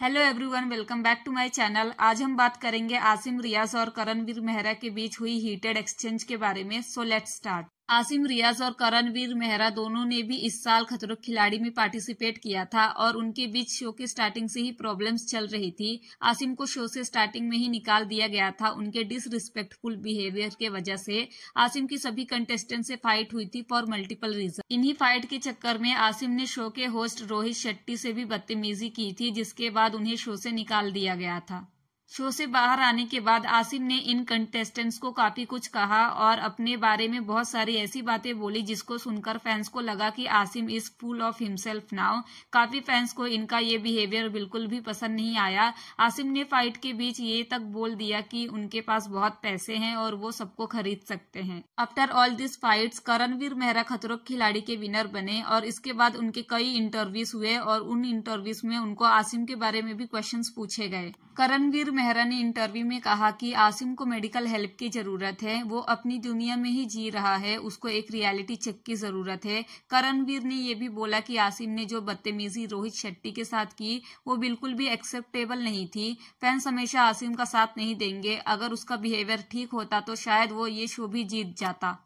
hello everyone welcome back to my channel आज हम बात करेंगे आसिम रियाज और करणवीर मेहरा के बीच हुई हीटेड एक्सचेंज के बारे में so let's start Asim Riaz और करणवीर मेहरा दोनों ने भी इस साल खतरों खिलाड़ी में पार्टिसिपेट किया था और उनके बीच शो के स्टार्टिंग से ही प्रॉब्लम्स चल रही थी आसिम को शो से स्टार्टिंग में ही निकाल दिया गया था उनके डिसरिस्पेक्टफुल बिहेवियर के वजह से आसिम की सभी कंटेस्टेंट से फाइट हुई थी फॉर मल्टीपल रीजन इन्हीं फाइट के चक्कर में आसिम ने शो के होस्ट रोहित शेट्टी से भी बदतमीजी की थी जिसके बाद उन्हें शो से निकाल दिया गया था शो से बाहर आने के बाद आसिम ने इन कंटेस्टेंट्स को काफी कुछ कहा और अपने बारे में बहुत सारी ऐसी बातें बोली जिसको सुनकर फैंस को लगा कि Asim is full of himself now काफी फैंस को इनका ये बिहेवियर बिल्कुल भी पसंद नहीं आया आसिम ने फाइट के बीच ये तक बोल दिया कि उनके पास बहुत पैसे हैं और वो सबको खरीद सकते हैं after all this fights Karanveer Mehra Khatron Khiladi के विनर बने और इसके बाद उनके कई इंटरव्यूज हुए और उन इंटरव्यूज में उनको आसिम के बारे में भी क्वेश्चन पूछे गए करणवीर मेहरा ने इंटरव्यू में कहा कि आसिम को मेडिकल हेल्प की ज़रूरत है वो अपनी दुनिया में ही जी रहा है उसको एक रियलिटी चेक की ज़रूरत है करणवीर ने यह भी बोला कि आसिम ने जो बदतमीजी रोहित शेट्टी के साथ की वो बिल्कुल भी एक्सेप्टेबल नहीं थी फैंस हमेशा आसिम का साथ नहीं देंगे अगर उसका बिहेवियर ठीक होता तो शायद वो ये शो भी जीत जाता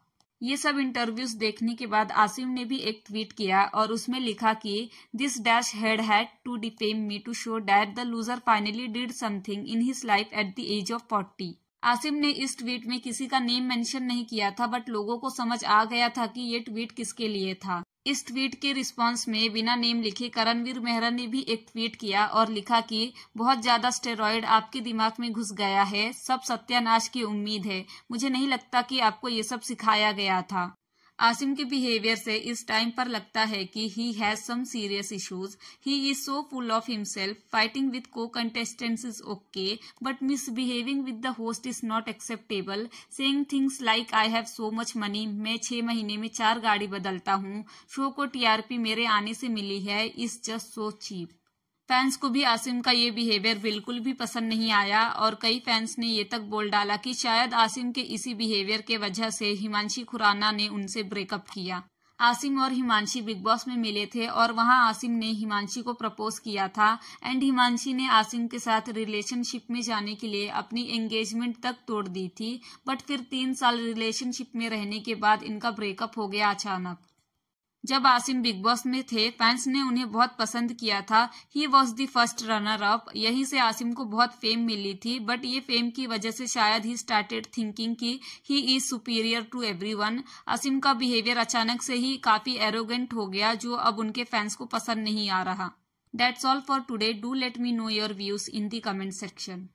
ये सब इंटरव्यूज देखने के बाद आसिम ने भी एक ट्वीट किया और उसमें लिखा कि this dash head had to defame me to show that the loser finally did something in his life at the age of forty Asim ने इस ट्वीट में किसी का नेम मेंशन नहीं किया था बट लोगों को समझ आ गया था कि ये ट्वीट किसके लिए था इस ट्वीट के रिस्पांस में बिना नेम लिखे करणवीर मेहरा ने भी एक ट्वीट किया और लिखा कि बहुत ज्यादा स्टेरॉयड आपके दिमाग में घुस गया है सब सत्यानाश की उम्मीद है मुझे नहीं लगता कि आपको ये सब सिखाया गया था आसिम के बिहेवियर से इस टाइम पर लगता है कि he has some serious issues he is so full of himself fighting with co contestants is okay but misbehaving with the host is not acceptable saying things like I have so much money मैं छह महीने में चार गाड़ी बदलता हूँ show को TRP मेरे आने से मिली है is just so cheap fans को भी आसिम का ये बिहेवियर बिल्कुल भी पसंद नहीं आया और कई फैंस ने ये तक बोल डाला कि शायद आसिम के इसी बिहेवियर के वजह से हिमांशी खुराना ने उनसे ब्रेकअप किया आसिम और हिमांशी बिग बॉस में मिले थे और वहां आसिम ने हिमांशी को प्रपोज किया था एंड हिमांशी ने आसिम के साथ रिलेशनशिप में जाने के लिए अपनी एंगेजमेंट तक तोड़ दी थी बट फिर तीन साल रिलेशनशिप में रहने के बाद इनका ब्रेकअप हो गया अचानक जब आसिम बिग बॉस में थे फैंस ने उन्हें बहुत पसंद किया था he was the first runner up यहीं से आसिम को बहुत फेम मिली थी बट ये फेम की वजह से शायद ही स्टार्टेड थिंकिंग की he is superior to everyone Asim का बिहेवियर अचानक से ही काफी एरोगेंट हो गया जो अब उनके फैंस को पसंद नहीं आ रहा That's all for today do let me know your views in the comment section